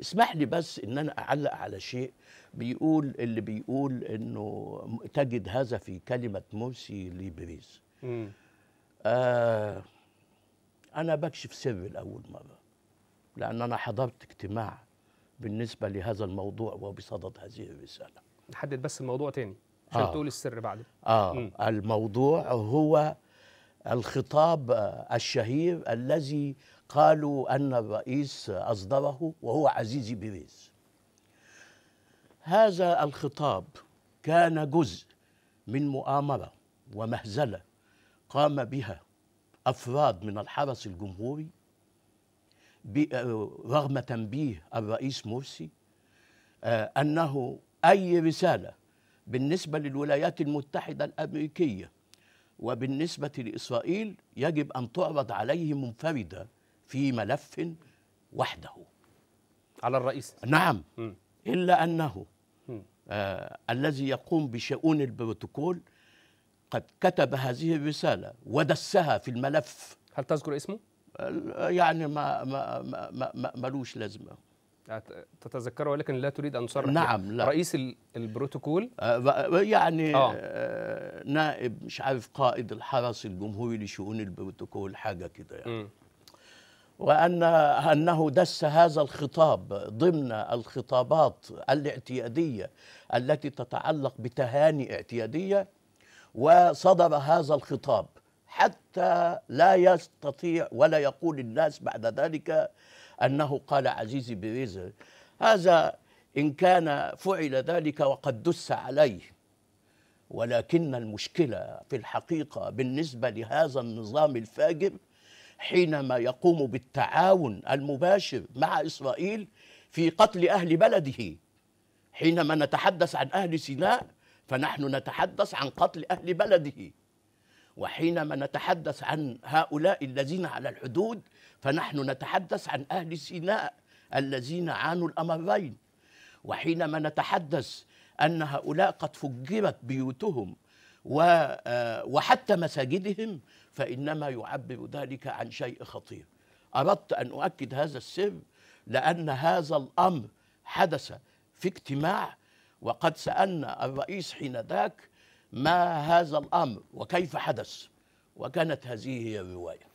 اسمح لي بس ان انا اعلق على شيء بيقول اللي بيقول انه تجد هذا في كلمه موسي ليبريز آه انا بكشف سر لاول مره لان انا حضرت اجتماع بالنسبه لهذا الموضوع وبصدد هذه الرساله نحدد بس الموضوع تاني عشان آه. تقول السر بعد اه الموضوع هو الخطاب الشهير الذي قالوا أن الرئيس أصدره وهو عزيزي بيريز هذا الخطاب كان جزء من مؤامرة ومهزلة قام بها أفراد من الحرس الجمهوري رغم تنبيه الرئيس مرسي آه، أنه أي رسالة بالنسبة للولايات المتحدة الأمريكية وبالنسبة لإسرائيل يجب أن تعرض عليه منفردة في ملف وحده على الرئيس نعم م. إلا أنه آه الذي يقوم بشؤون البروتوكول قد كتب هذه الرسالة ودسها في الملف هل تذكر اسمه؟ يعني ما ما ما, ما ملوش لازمة تتذكره ولكن لا تريد أن تصرح نعم لا. رئيس البروتوكول آه،, آه يعني آه. آه نائب مش عارف قائد الحرس الجمهوري لشؤون البروتوكول حاجة كده يعني م. وأن أنه دس هذا الخطاب ضمن الخطابات الاعتيادية التي تتعلق بتهاني اعتيادية وصدر هذا الخطاب حتى لا يستطيع ولا يقول الناس بعد ذلك أنه قال عزيزي بريز هذا إن كان فعل ذلك وقد دس عليه ولكن المشكلة في الحقيقة بالنسبة لهذا النظام الفاجر حينما يقوم بالتعاون المباشر مع إسرائيل في قتل أهل بلده حينما نتحدث عن أهل سيناء فنحن نتحدث عن قتل أهل بلده وحينما نتحدث عن هؤلاء الذين على الحدود فنحن نتحدث عن أهل سيناء الذين عانوا الأمرين وحينما نتحدث أن هؤلاء قد فجرت بيوتهم آه، وحتى مساجدهم فإنما يعبر ذلك عن شيء خطير أردت أن أؤكد هذا السر لأن هذا الأمر حدث في اجتماع وقد سألنا الرئيس حين ذاك ما هذا الأمر وكيف حدث وكانت هذه هي الرواية